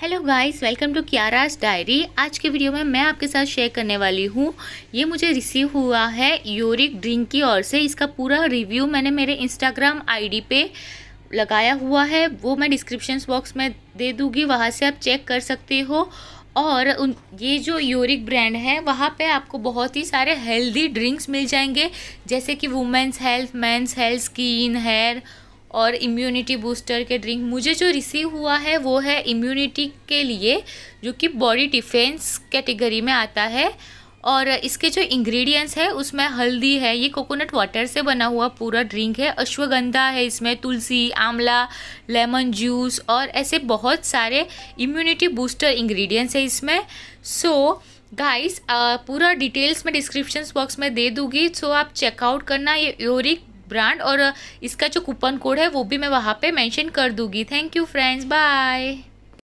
hello guys welcome to क्याराज diary आज के वीडियो में मैं आपके साथ शेयर करने वाली हूँ ये मुझे रिसीव हुआ है यूरिक ड्रिंक की ओर से इसका पूरा रिव्यू मैंने मेरे इंस्टाग्राम आईडी पे लगाया हुआ है वो मैं डिस्क्रिप्शन बॉक्स में दे दूँगी वहाँ से आप चेक कर सकते हो और उन ये जो यूरिक ब्रांड है वहाँ पे आपको बहुत ही सारे हेल्दी ड्रिंक्स मिल जाएंगे जैसे कि women's health men's health skin hair और इम्यूनिटी बूस्टर के ड्रिंक मुझे जो रिसीव हुआ है वो है इम्यूनिटी के लिए जो कि बॉडी डिफेंस कैटेगरी में आता है और इसके जो इंग्रेडिएंट्स है उसमें हल्दी है ये कोकोनट वाटर से बना हुआ पूरा ड्रिंक है अश्वगंधा है इसमें तुलसी आंवला लेमन जूस और ऐसे बहुत सारे इम्यूनिटी बूस्टर इंग्रेडिएंट्स है इसमें सो so, गाइस पूरा डिटेल्स मैं डिस्क्रिप्शन बॉक्स में दे दूंगी सो so आप चेकआउट करना ये योरिक ब्रांड और इसका जो कूपन कोड है वो भी मैं वहाँ पे मेंशन कर दूँगी थैंक यू फ्रेंड्स बाय